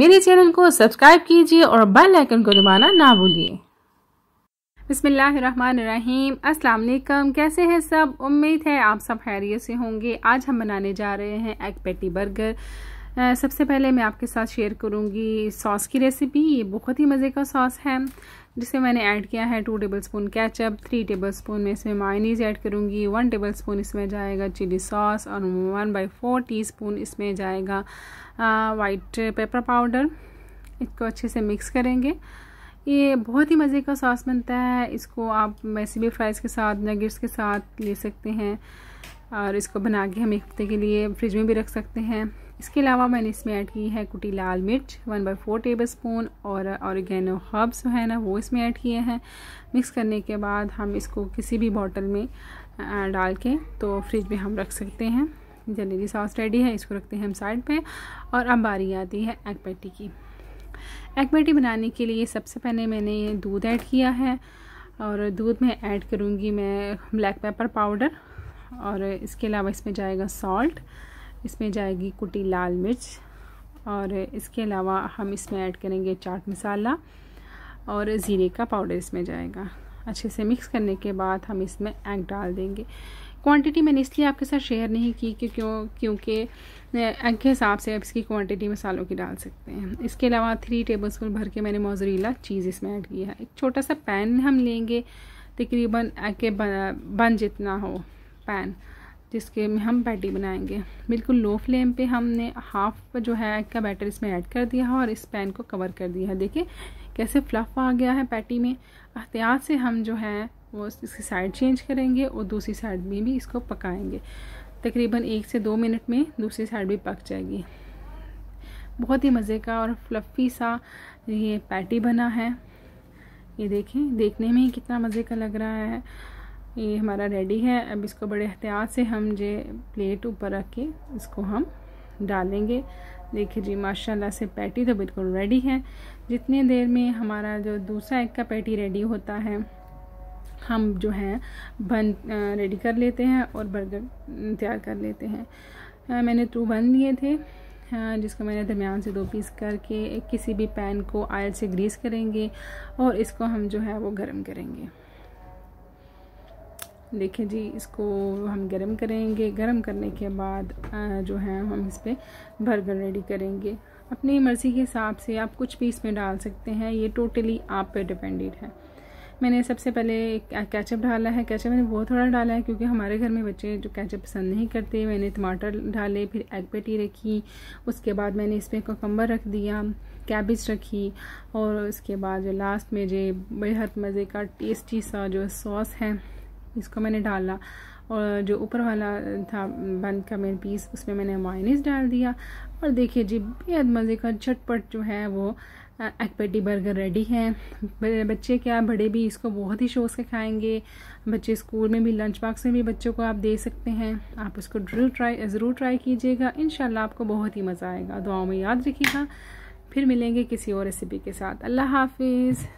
मेरे चैनल को सब्सक्राइब कीजिए और बेल आइकन को दबाना ना भूलिए बिसमीम अस्सलाम कैसे हैं सब उम्मीद है आप सब खैरियत से होंगे आज हम बनाने जा रहे हैं एग पेटी बर्गर सबसे पहले मैं आपके साथ शेयर करूँगी सॉस की रेसिपी ये बहुत ही मज़े का सॉस है जिसे मैंने ऐड किया है two tablespoon ketchup three tablespoon मैं इसमें मायनीज ऐड करूँगी वन टेबल स्पून इसमें जाएगा चिली सॉस और one by four teaspoon इसमें जाएगा वाइट पेपर पाउडर इसको अच्छे से मिक्स करेंगे ये बहुत ही मज़े का सॉस बनता है इसको आप वैसे भी फ्राइज़ के साथ नगेट्स के साथ ले सकते हैं और इसको बना के हम एक हफ्ते के लिए फ्रिज में भी रख सकते हैं इसके अलावा मैंने इसमें ऐड की है कुटी लाल मिर्च one by four tablespoon और औरगेनो हर्ब्स जो है ना वो इसमें ऐड किए हैं मिक्स करने के बाद हम इसको किसी भी बॉटल में डाल के तो फ्रिज में हम रख सकते हैं जलेबी सॉस रेडी है इसको रखते हैं हम साइड पे और अब बारी आती है एग पैटी की एग बेटी बनाने के लिए सबसे पहले मैंने ये दूध ऐड किया है और दूध में ऐड करूँगी मैं ब्लैक पेपर पाउडर और इसके अलावा इसमें जाएगा सॉल्ट इसमें जाएगी कुटी लाल मिर्च और इसके अलावा हम इसमें ऐड करेंगे चाट मसाला और ज़ीरे का पाउडर इसमें जाएगा अच्छे से मिक्स करने के बाद हम इसमें एग डाल देंगे क्वांटिटी मैंने इसलिए आपके साथ शेयर नहीं की क्यों क्यों क्योंकि एग के हिसाब से आप इसकी क्वांटिटी मसालों की डाल सकते हैं इसके अलावा थ्री टेबलस्पून भर के मैंने मोजरीला चीज़ इसमें ऐड किया है एक छोटा सा पैन हम लेंगे तकरीबन एग के बन जितना हो पैन जिसके में हम बैटी बनाएंगे बिल्कुल लो फ्लेम पे हमने हाफ जो है एग का बैटर इसमें ऐड कर दिया है और इस पैन को कवर कर दिया है देखिए कैसे फ्लफ आ गया है पैटी में एहतियात से हम जो है वो इसकी साइड चेंज करेंगे और दूसरी साइड में भी इसको पकाएंगे तकरीबन एक से दो मिनट में दूसरी साइड भी पक जाएगी बहुत ही मज़े का और फ्लफ़ी सा ये पैटी बना है ये देखें देखने में ही कितना मज़े का लग रहा है ये हमारा रेडी है अब इसको बड़े एहतियात से हम जे प्लेट ऊपर रख के इसको हम डालेंगे देखिए जी माशाल्लाह से पैटी तो बिल्कुल रेडी है जितने देर में हमारा जो दूसरा एग का पैटी रेडी होता है हम जो हैं बन रेडी कर लेते हैं और बर्गर तैयार कर लेते हैं मैंने टू बन लिए थे जिसको मैंने दरमियान से दो पीस करके किसी भी पैन को आयल से ग्रीस करेंगे और इसको हम जो है वो गर्म करेंगे देखिए जी इसको हम गर्म करेंगे गर्म करने के बाद जो है हम इस पर बर्गर रेडी करेंगे अपनी मर्ज़ी के हिसाब से आप कुछ भी इसमें डाल सकते हैं ये टोटली आप पे डिपेंडेड है मैंने सबसे पहले कैचअप डाला है कैचअप मैंने बहुत थोड़ा डाला है क्योंकि हमारे घर में बच्चे जो कैचअप पसंद नहीं करते मैंने टमाटर डाले फिर एग पेटी रखी उसके बाद मैंने इस पर कोकम्बर रख दिया कैबिज रखी और उसके बाद जो लास्ट में जो बेहद मज़े का टेस्टी सा जो सॉस है इसको मैंने डाला और जो ऊपर वाला था बंद का मेन पीस उसमें मैंने मायनीस डाल दिया और देखिए जी बेहद मज़े का झटपट जो है वो एग पेटी बर्गर रेडी है बच्चे क्या बड़े भी इसको बहुत ही शोर से खाएंगे बच्चे स्कूल में भी लंच बॉक्स में भी बच्चों को आप दे सकते हैं आप इसको जरूर ट्राई ज़रूर ट्राई कीजिएगा इन आपको बहुत ही मज़ा आएगा दुआओं में याद रखिएगा फिर मिलेंगे किसी और रेसिपी के साथ अल्लाह हाफिज़